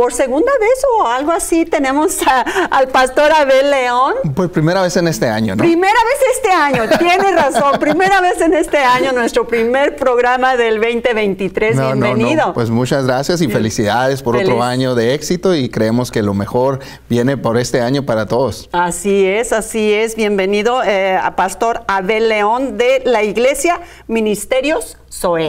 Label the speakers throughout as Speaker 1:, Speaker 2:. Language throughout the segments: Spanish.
Speaker 1: por segunda vez o algo así tenemos al pastor Abel León.
Speaker 2: Pues primera vez en este año, ¿no?
Speaker 1: Primera vez este año, tiene razón, primera vez en este año, nuestro primer programa del 2023. Bienvenido.
Speaker 2: Pues muchas gracias y felicidades por otro año de éxito y creemos que lo mejor viene por este año para todos.
Speaker 1: Así es, así es. Bienvenido eh, a Pastor Abel León de la Iglesia Ministerios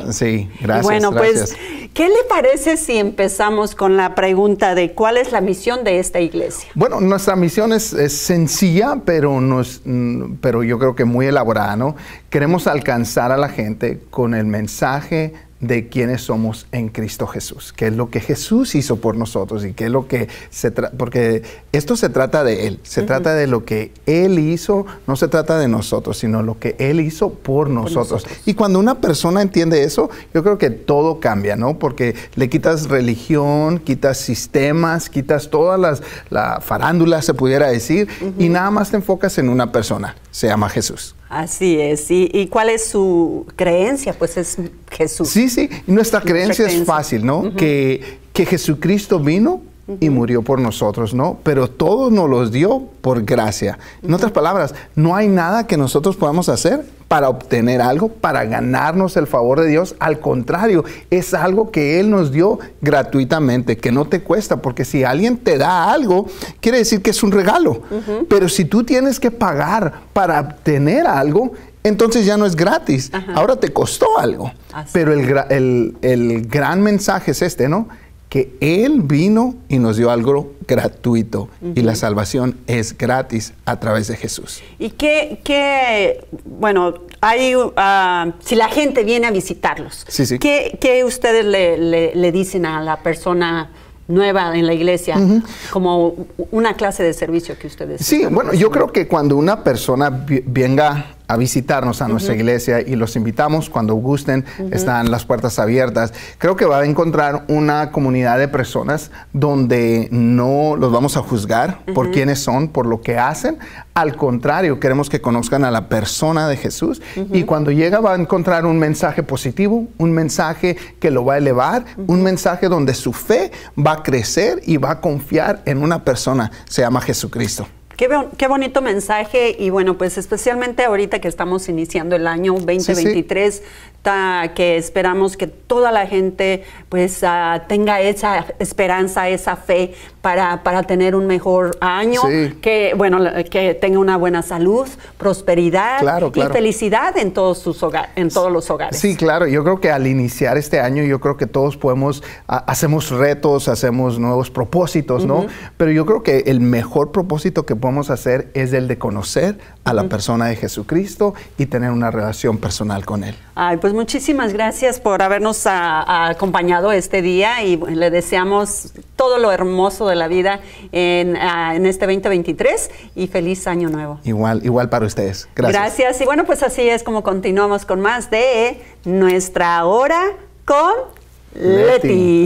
Speaker 1: Sí, gracias. bueno, pues, ¿qué le parece si empezamos con la pregunta de cuál es la misión de esta iglesia?
Speaker 2: Bueno, nuestra misión es, sencilla, pero, nos, mm, pero yo creo que muy elaborada, ¿no? Queremos alcanzar a la gente con el mensaje de quienes somos en Cristo Jesús, que es lo que Jesús hizo por nosotros y que es lo que se trata, porque esto se trata de Él, se trata de lo que Él hizo, no se trata de nosotros, sino lo que Él hizo por nosotros. Y cuando una persona entiende eso, yo creo que todo cambia, ¿no? Porque le quitas religión, quitas sistemas, quitas todas las la farándula, se pudiera decir, y nada más te enfocas en una persona, se llama Jesús.
Speaker 1: Así es. ¿Y, cuál es su creencia? Pues es Jesús.
Speaker 2: Sí, sí. Nuestra creencia, es fácil, ¿no? que, que Jesucristo vino y murió por nosotros, ¿no? Pero todo nos los dio por gracia. En otras palabras, no hay nada que nosotros podamos hacer para obtener algo, para ganarnos el favor de Dios. Al contrario, es algo que Él nos dio gratuitamente, que no te cuesta, porque si alguien te da algo, quiere decir que es un regalo. Pero si tú tienes que pagar para obtener algo, entonces ya no es gratis, ahora te costó algo. Pero el gran mensaje es este, ¿no? que Él vino y nos dio algo gratuito y la salvación es gratis a través de Jesús.
Speaker 1: Y qué, bueno, hay, ah, si la gente viene a visitarlos, sí, ¿qué, ustedes le, dicen a la persona? nueva en la iglesia, como una clase de servicio que ustedes.
Speaker 2: Sí, bueno, yo creo que cuando una persona venga a visitarnos a nuestra iglesia y los invitamos cuando gusten, están las puertas abiertas. Creo que va a encontrar una comunidad de personas donde no los vamos a juzgar por quiénes son, por lo que hacen. Al contrario, queremos que conozcan a la persona de Jesús y cuando llega va a encontrar un mensaje positivo, un mensaje que lo va a elevar, un mensaje donde su fe va a crecer y va a confiar en una persona, se llama Jesucristo.
Speaker 1: Qué, bonito mensaje y bueno, pues especialmente ahorita que estamos iniciando el año 2023, que esperamos que toda la gente pues ah, tenga esa esperanza, esa fe para, tener un mejor año, que, bueno, que tenga una buena salud, prosperidad y felicidad en todos, sus en todos los hogares. Sí,
Speaker 2: claro, yo creo que al iniciar este año, yo creo que todos podemos, hacemos retos, hacemos nuevos propósitos, ¿no? Pero yo creo que el mejor propósito que podemos hacer es el de conocer a la persona de Jesucristo y tener una relación personal con Él.
Speaker 1: Ay, pues muchísimas gracias por habernos ah, acompañado este día y le deseamos todo lo hermoso de la vida en, ah, este 2023 y feliz año nuevo.
Speaker 2: Igual, igual para ustedes. Gracias.
Speaker 1: Gracias. Y bueno, pues así es como continuamos con más de nuestra hora con Leti.